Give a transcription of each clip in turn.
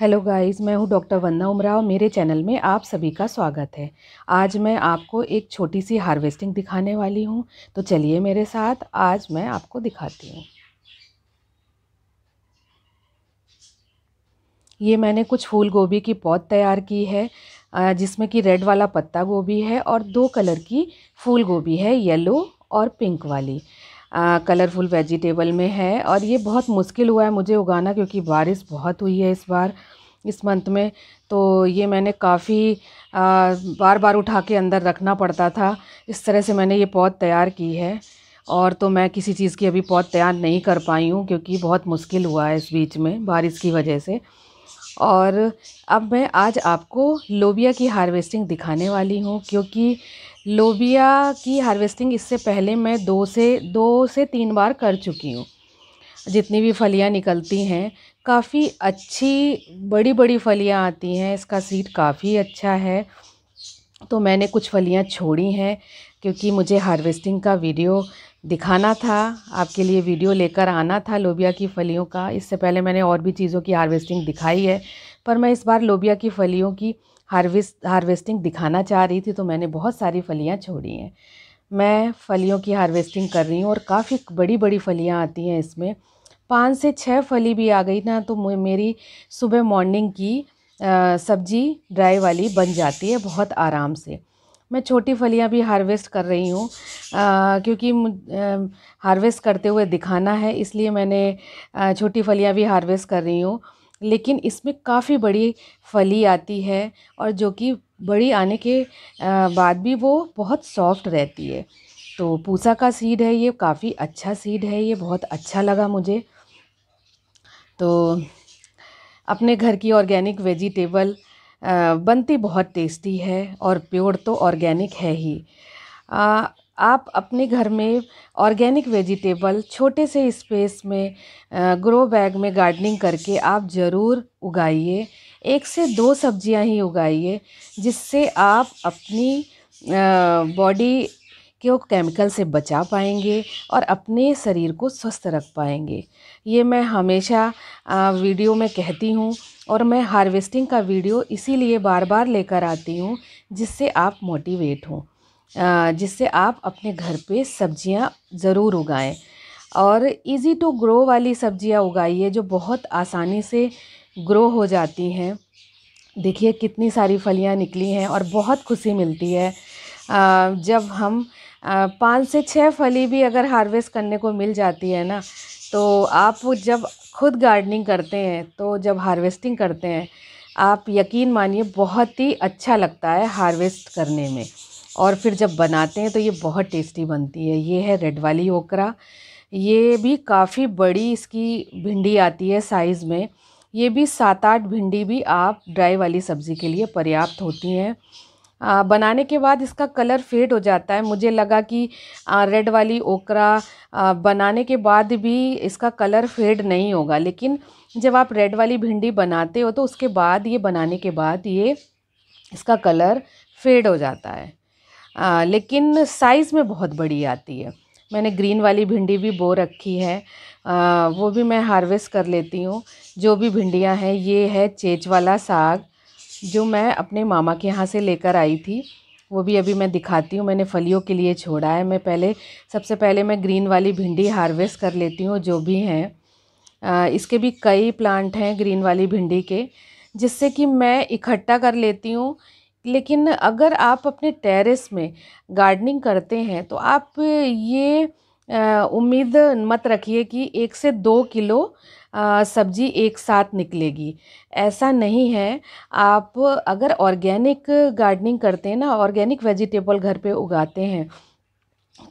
hello guys मैं हूं doctor वंदा उमराव मेरे चैनल में आप सभी का स्वागत है आज मैं आपको एक छोटी सी हार्वेस्टिंग दिखाने वाली हूं तो चलिए मेरे साथ आज मैं आपको दिखाती हूं ये मैंने कुछ फूल गोभी की पौध तैयार की है जिसमें कि रेड वाला पत्ता गोभी है और दो कलर की फूल गोभी है येलो और पिंक वाली कलरफुल वेजिटेबल में है और ये बहुत मुश्किल हुआ है मुझे उगाना क्योंकि बारिश बहुत हुई है इस बार इस मंथ में तो ये मैंने काफ़ी बार बार उठा के अंदर रखना पड़ता था इस तरह से मैंने ये पौध तैयार की है और तो मैं किसी चीज़ की अभी पौध तैयार नहीं कर पाई हूँ क्योंकि बहुत मुश्किल हुआ है इस बीच में बारिश की वजह से और अब मैं आज आपको लोबिया की हार्वेस्टिंग दिखाने वाली हूँ क्योंकि लोबिया की हार्वेस्टिंग इससे पहले मैं दो से दो से तीन बार कर चुकी हूँ जितनी भी फलियाँ निकलती हैं काफ़ी अच्छी बड़ी बड़ी फलियाँ आती हैं इसका सीड काफ़ी अच्छा है तो मैंने कुछ फलियाँ छोड़ी हैं क्योंकि मुझे हार्वेस्टिंग का वीडियो दिखाना था आपके लिए वीडियो लेकर आना था लोबिया की फलियों का इससे पहले मैंने और भी चीज़ों की हार्वेस्टिंग दिखाई है पर मैं इस बार लोबिया की फलियों की हार्वेस्ट हार्वेस्टिंग दिखाना चाह रही थी तो मैंने बहुत सारी फलियाँ छोड़ी हैं मैं फलियों की हार्वेस्टिंग कर रही हूँ और काफ़ी बड़ी बड़ी फलियाँ आती हैं इसमें पाँच से छः फली भी आ गई ना तो मेरी सुबह मॉर्निंग की सब्जी ड्राई वाली बन जाती है बहुत आराम से मैं छोटी फलियां भी हार्वेस्ट कर रही हूँ क्योंकि हार्वेस्ट करते हुए दिखाना है इसलिए मैंने छोटी फलियां भी हार्वेस्ट कर रही हूँ लेकिन इसमें काफ़ी बड़ी फली आती है और जो कि बड़ी आने के बाद भी वो बहुत सॉफ्ट रहती है तो पूसा का सीड है ये काफ़ी अच्छा सीड है ये बहुत अच्छा लगा मुझे तो अपने घर की ऑर्गेनिक वेजिटेबल बनती बहुत टेस्टी है और प्योर तो ऑर्गेनिक है ही आप अपने घर में ऑर्गेनिक वेजिटेबल छोटे से स्पेस में ग्रो बैग में गार्डनिंग करके आप ज़रूर उगाइए एक से दो सब्जियां ही उगाइए जिससे आप अपनी बॉडी कि वो केमिकल से बचा पाएंगे और अपने शरीर को स्वस्थ रख पाएंगे ये मैं हमेशा वीडियो में कहती हूँ और मैं हार्वेस्टिंग का वीडियो इसीलिए बार बार लेकर आती हूँ जिससे आप मोटिवेट हों जिससे आप अपने घर पे सब्जियाँ ज़रूर उगाएं और इजी टू ग्रो वाली सब्जियाँ उगाइए जो बहुत आसानी से ग्रो हो जाती हैं देखिए कितनी सारी फलियाँ निकली हैं और बहुत खुशी मिलती है जब हम पाँच से छः फली भी अगर हार्वेस्ट करने को मिल जाती है ना तो आप जब खुद गार्डनिंग करते हैं तो जब हार्वेस्टिंग करते हैं आप यकीन मानिए बहुत ही अच्छा लगता है हार्वेस्ट करने में और फिर जब बनाते हैं तो ये बहुत टेस्टी बनती है ये है रेड वाली ओकरा ये भी काफ़ी बड़ी इसकी भिंडी आती है साइज़ में ये भी सात आठ भिंडी भी आप ड्राई वाली सब्ज़ी के लिए पर्याप्त होती हैं बनाने के बाद इसका कलर फेड हो जाता है मुझे लगा कि रेड वाली ओकरा बनाने के बाद भी इसका कलर फेड नहीं होगा लेकिन जब आप रेड वाली भिंडी बनाते हो तो उसके बाद ये बनाने के बाद ये इसका कलर फेड हो जाता है आ, लेकिन साइज़ में बहुत बड़ी आती है मैंने ग्रीन वाली भिंडी भी बो रखी है आ, वो भी मैं हार्वेस्ट कर लेती हूँ जो भी भिंडियाँ हैं ये है चेच वाला साग जो मैं अपने मामा के यहाँ से लेकर आई थी वो भी अभी मैं दिखाती हूँ मैंने फलियों के लिए छोड़ा है मैं पहले सबसे पहले मैं ग्रीन वाली भिंडी हार्वेस्ट कर लेती हूँ जो भी हैं इसके भी कई प्लांट हैं ग्रीन वाली भिंडी के जिससे कि मैं इकट्ठा कर लेती हूँ लेकिन अगर आप अपने टेरेस में गार्डनिंग करते हैं तो आप ये उम्मीद मत रखिए कि एक से दो किलो सब्ज़ी एक साथ निकलेगी ऐसा नहीं है आप अगर ऑर्गेनिक गार्डनिंग करते हैं ना ऑर्गेनिक वेजिटेबल घर पे उगाते हैं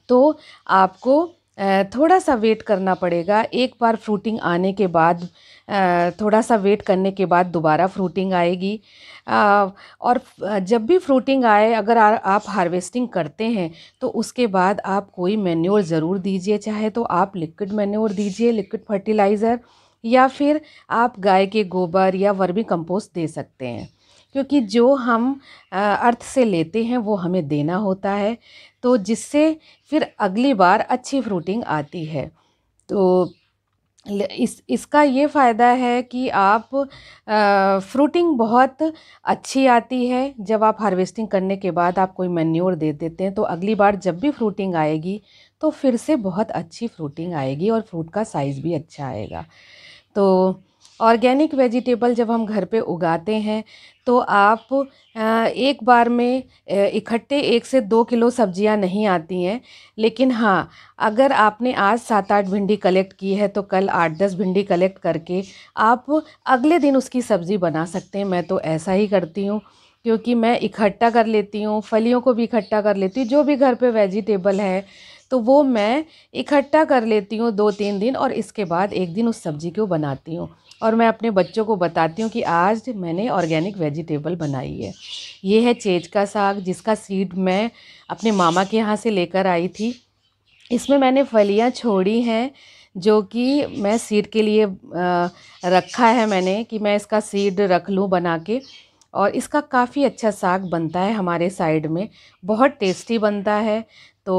तो आपको थोड़ा सा वेट करना पड़ेगा एक बार फ्रूटिंग आने के बाद थोड़ा सा वेट करने के बाद दोबारा फ्रूटिंग आएगी और जब भी फ्रूटिंग आए अगर आप हार्वेस्टिंग करते हैं तो उसके बाद आप कोई मैन्योर ज़रूर दीजिए चाहे तो आप लिक्विड मैन्योर दीजिए लिक्विड फर्टिलाइज़र या फिर आप गाय के गोबर या वर्मी कंपोस्ट दे सकते हैं क्योंकि जो हम अर्थ से लेते हैं वो हमें देना होता है तो जिससे फिर अगली बार अच्छी फ्रूटिंग आती है तो इस इसका ये फ़ायदा है कि आप आ, फ्रूटिंग बहुत अच्छी आती है जब आप हार्वेस्टिंग करने के बाद आप कोई मैन्योर दे देते हैं तो अगली बार जब भी फ्रूटिंग आएगी तो फिर से बहुत अच्छी फ्रूटिंग आएगी और फ्रूट का साइज़ भी अच्छा आएगा तो ऑर्गेनिक वेजिटेबल जब हम घर पे उगाते हैं तो आप एक बार में इकट्ठे एक से दो किलो सब्जियां नहीं आती हैं लेकिन हाँ अगर आपने आज सात आठ भिंडी कलेक्ट की है तो कल आठ दस भिंडी कलेक्ट करके आप अगले दिन उसकी सब्ज़ी बना सकते हैं मैं तो ऐसा ही करती हूँ क्योंकि मैं इकट्ठा कर लेती हूँ फलियों को भी इकट्ठा कर लेती हूँ जो भी घर पे वेजिटेबल है तो वो मैं इकट्ठा कर लेती हूँ दो तीन दिन और इसके बाद एक दिन उस सब्ज़ी को बनाती हूँ और मैं अपने बच्चों को बताती हूँ कि आज मैंने ऑर्गेनिक वेजिटेबल बनाई है ये है चेज का साग जिसका सीड मैं अपने मामा के यहाँ से लेकर आई थी इसमें मैंने फलियाँ छोड़ी हैं जो कि मैं सीड के लिए रखा है मैंने कि मैं इसका सीड रख लूँ बना के और इसका काफ़ी अच्छा साग बनता है हमारे साइड में बहुत टेस्टी बनता है तो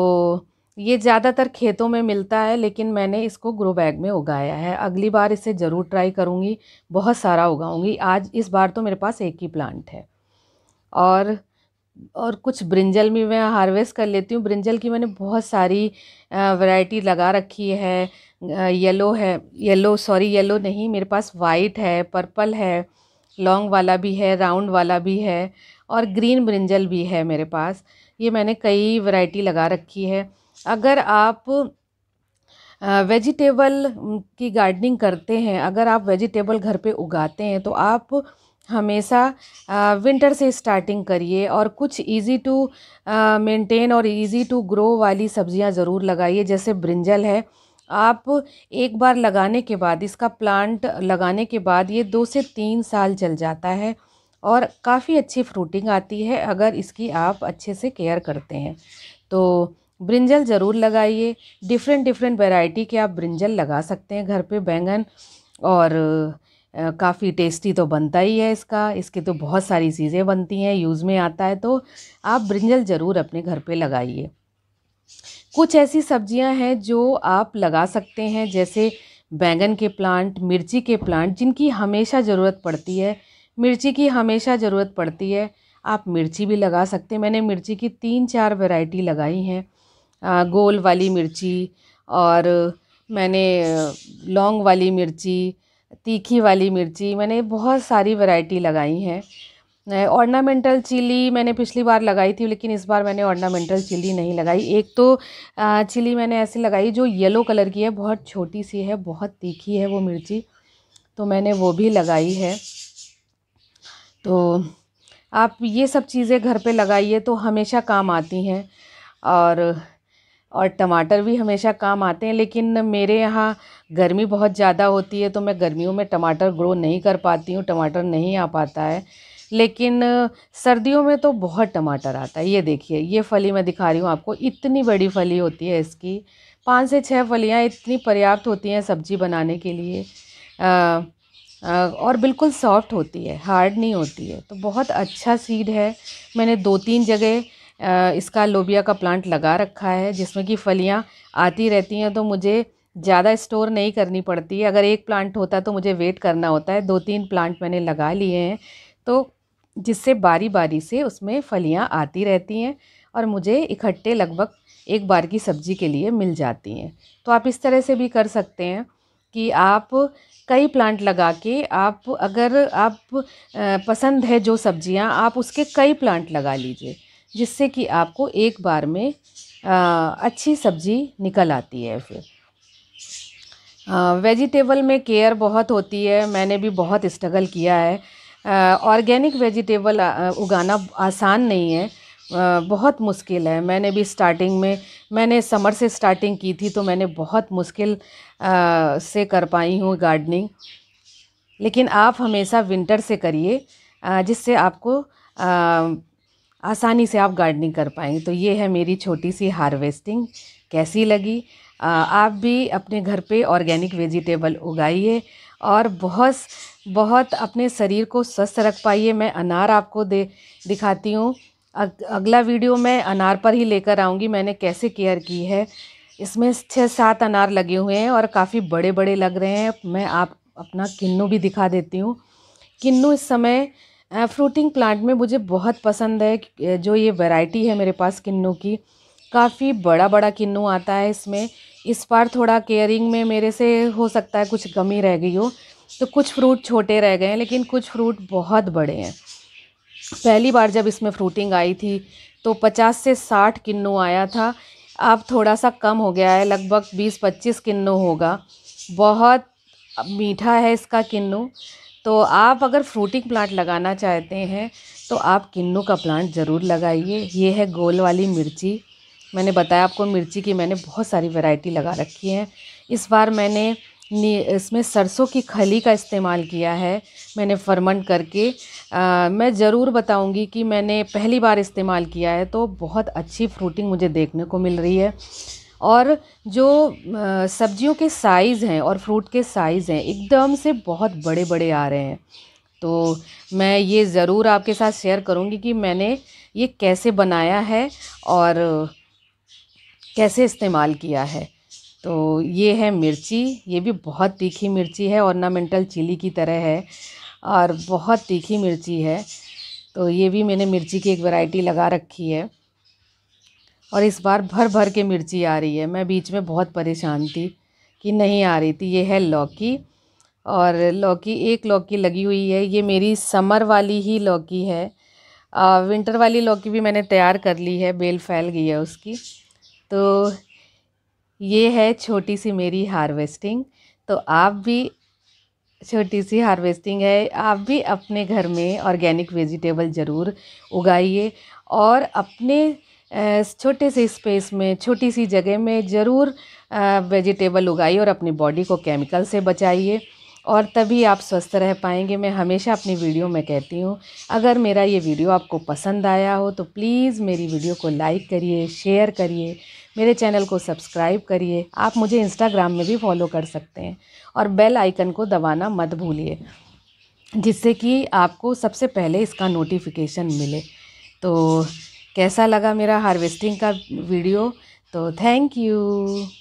ये ज़्यादातर खेतों में मिलता है लेकिन मैंने इसको ग्रो बैग में उगाया है अगली बार इसे ज़रूर ट्राई करूँगी बहुत सारा उगाऊँगी आज इस बार तो मेरे पास एक ही प्लांट है और और कुछ ब्रिंजल भी मैं हार्वेस्ट कर लेती हूँ ब्रिंजल की मैंने बहुत सारी वैरायटी लगा रखी है येलो है येलो सॉरी येलो नहीं मेरे पास वाइट है पर्पल है लॉन्ग वाला भी है राउंड वाला भी है और ग्रीन ब्रिंजल भी है मेरे पास ये मैंने कई वैरायटी लगा रखी है अगर आप वेजिटेबल की गार्डनिंग करते हैं अगर आप वेजिटेबल घर पे उगाते हैं तो आप हमेशा विंटर से स्टार्टिंग करिए और कुछ इजी टू मेंटेन और इजी टू ग्रो वाली सब्जियां ज़रूर लगाइए जैसे ब्रिंजल है आप एक बार लगाने के बाद इसका प्लांट लगाने के बाद ये दो से तीन साल चल जाता है और काफ़ी अच्छी फ्रूटिंग आती है अगर इसकी आप अच्छे से केयर करते हैं तो ब्रिंजल ज़रूर लगाइए डिफरेंट डिफरेंट वेराइटी के आप ब्रिंजल लगा सकते हैं घर पे बैंगन और काफ़ी टेस्टी तो बनता ही है इसका इसके तो बहुत सारी चीज़ें बनती हैं यूज़ में आता है तो आप ब्रिंजल ज़रूर अपने घर पे लगाइए कुछ ऐसी सब्जियां हैं जो आप लगा सकते हैं जैसे बैंगन के प्लांट मिर्ची के प्लांट जिनकी हमेशा ज़रूरत पड़ती है मिर्ची की हमेशा ज़रूरत पड़ती है आप मिर्ची भी लगा सकते हैं मैंने मिर्ची की तीन चार वैरायटी लगाई हैं गोल वाली मिर्ची और मैंने लौंग वाली मिर्ची तीखी वाली मिर्ची मैंने बहुत सारी वैरायटी लगाई हैं ऑर्नामेंटल चिली मैंने पिछली बार लगाई थी लेकिन इस बार मैंने ऑर्नामेंटल चिली नहीं लगाई एक तो चिली मैंने ऐसी लगाई जो येलो कलर की है बहुत छोटी सी है बहुत तीखी है वो मिर्ची तो मैंने वो भी लगाई है तो आप ये सब चीज़ें घर पे लगाइए तो हमेशा काम आती हैं और और टमाटर भी हमेशा काम आते हैं लेकिन मेरे यहाँ गर्मी बहुत ज़्यादा होती है तो मैं गर्मियों में टमाटर ग्रो नहीं कर पाती हूँ टमाटर नहीं आ पाता है लेकिन सर्दियों में तो बहुत टमाटर आता है ये देखिए ये फली मैं दिखा रही हूँ आपको इतनी बड़ी फली होती है इसकी पाँच से छः फलियाँ इतनी पर्याप्त होती हैं सब्जी बनाने के लिए आ, और बिल्कुल सॉफ्ट होती है हार्ड नहीं होती है तो बहुत अच्छा सीड है मैंने दो तीन जगह इसका लोबिया का प्लांट लगा रखा है जिसमें कि फलियाँ आती रहती हैं तो मुझे ज़्यादा स्टोर नहीं करनी पड़ती अगर एक प्लांट होता तो मुझे वेट करना होता है दो तीन प्लांट मैंने लगा लिए हैं तो जिससे बारी बारी से उसमें फलियाँ आती रहती हैं और मुझे इकट्ठे लगभग एक बार की सब्ज़ी के लिए मिल जाती हैं तो आप इस तरह से भी कर सकते हैं कि आप कई प्लांट लगा के आप अगर आप पसंद है जो सब्ज़ियाँ आप उसके कई प्लांट लगा लीजिए जिससे कि आपको एक बार में आ, अच्छी सब्ज़ी निकल आती है फिर वेजिटेबल में केयर बहुत होती है मैंने भी बहुत स्ट्रगल किया है ऑर्गेनिक वेजिटेबल उगाना आसान नहीं है आ, बहुत मुश्किल है मैंने भी स्टार्टिंग में मैंने समर से स्टार्टिंग की थी तो मैंने बहुत मुश्किल आ, से कर पाई हूँ गार्डनिंग लेकिन आप हमेशा विंटर से करिए जिससे आपको आसानी से आप गार्डनिंग कर पाएंगे तो ये है मेरी छोटी सी हार्वेस्टिंग कैसी लगी आप भी अपने घर पे ऑर्गेनिक वेजिटेबल उगाइए और बहुत बहुत अपने शरीर को स्वस्थ रख पाइए मैं अनार आपको दे दिखाती हूँ अग, अगला वीडियो मैं अनार पर ही लेकर आऊँगी मैंने कैसे केयर की है इसमें छः सात अनार लगे हुए हैं और काफ़ी बड़े बड़े लग रहे हैं मैं आप अपना किन्नू भी दिखा देती हूँ किन्नू इस समय फ्रूटिंग प्लांट में मुझे बहुत पसंद है जो ये वैरायटी है मेरे पास किन्नू की काफ़ी बड़ा बड़ा किन्नू आता है इसमें इस बार थोड़ा केयरिंग में मेरे से हो सकता है कुछ कमी रह गई हो तो कुछ फ्रूट छोटे रह गए हैं लेकिन कुछ फ्रूट बहुत बड़े हैं पहली बार जब इसमें फ्रूटिंग आई थी तो 50 से 60 किन्नू आया था अब थोड़ा सा कम हो गया है लगभग 20-25 किन्नू होगा बहुत मीठा है इसका किन्नू तो आप अगर फ्रूटिंग प्लांट लगाना चाहते हैं तो आप किन्नू का प्लांट ज़रूर लगाइए ये है गोल वाली मिर्ची मैंने बताया आपको मिर्ची की मैंने बहुत सारी वैरायटी लगा रखी है इस बार मैंने इसमें सरसों की खली का इस्तेमाल किया है मैंने फर्मेंट करके आ, मैं ज़रूर बताऊंगी कि मैंने पहली बार इस्तेमाल किया है तो बहुत अच्छी फ्रूटिंग मुझे देखने को मिल रही है और जो सब्जियों के साइज़ हैं और फ्रूट के साइज़ हैं एकदम से बहुत बड़े बड़े आ रहे हैं तो मैं ये ज़रूर आपके साथ शेयर करूँगी कि मैंने ये कैसे बनाया है और कैसे इस्तेमाल किया है तो ये है मिर्ची ये भी बहुत तीखी मिर्ची है ऑर्नामेंटल चिली की तरह है और बहुत तीखी मिर्ची है तो ये भी मैंने मिर्ची की एक वैरायटी लगा रखी है और इस बार भर भर के मिर्ची आ रही है मैं बीच में बहुत परेशान थी कि नहीं आ रही थी ये है लौकी और लौकी एक लौकी लगी हुई है ये मेरी समर वाली ही लौकी है आ, विंटर वाली लौकी भी मैंने तैयार कर ली है बेल फैल गई है उसकी तो ये है छोटी सी मेरी हार्वेस्टिंग तो आप भी छोटी सी हार्वेस्टिंग है आप भी अपने घर में ऑर्गेनिक वेजिटेबल ज़रूर उगाइए और अपने छोटे से स्पेस में छोटी सी जगह में ज़रूर वेजिटेबल उगाइए और अपनी बॉडी को केमिकल से बचाइए और तभी आप स्वस्थ रह पाएंगे मैं हमेशा अपनी वीडियो में कहती हूँ अगर मेरा ये वीडियो आपको पसंद आया हो तो प्लीज़ मेरी वीडियो को लाइक करिए शेयर करिए मेरे चैनल को सब्सक्राइब करिए आप मुझे इंस्टाग्राम में भी फॉलो कर सकते हैं और बेल आइकन को दबाना मत भूलिए जिससे कि आपको सबसे पहले इसका नोटिफिकेशन मिले तो कैसा लगा मेरा हार्वेस्टिंग का वीडियो तो थैंक यू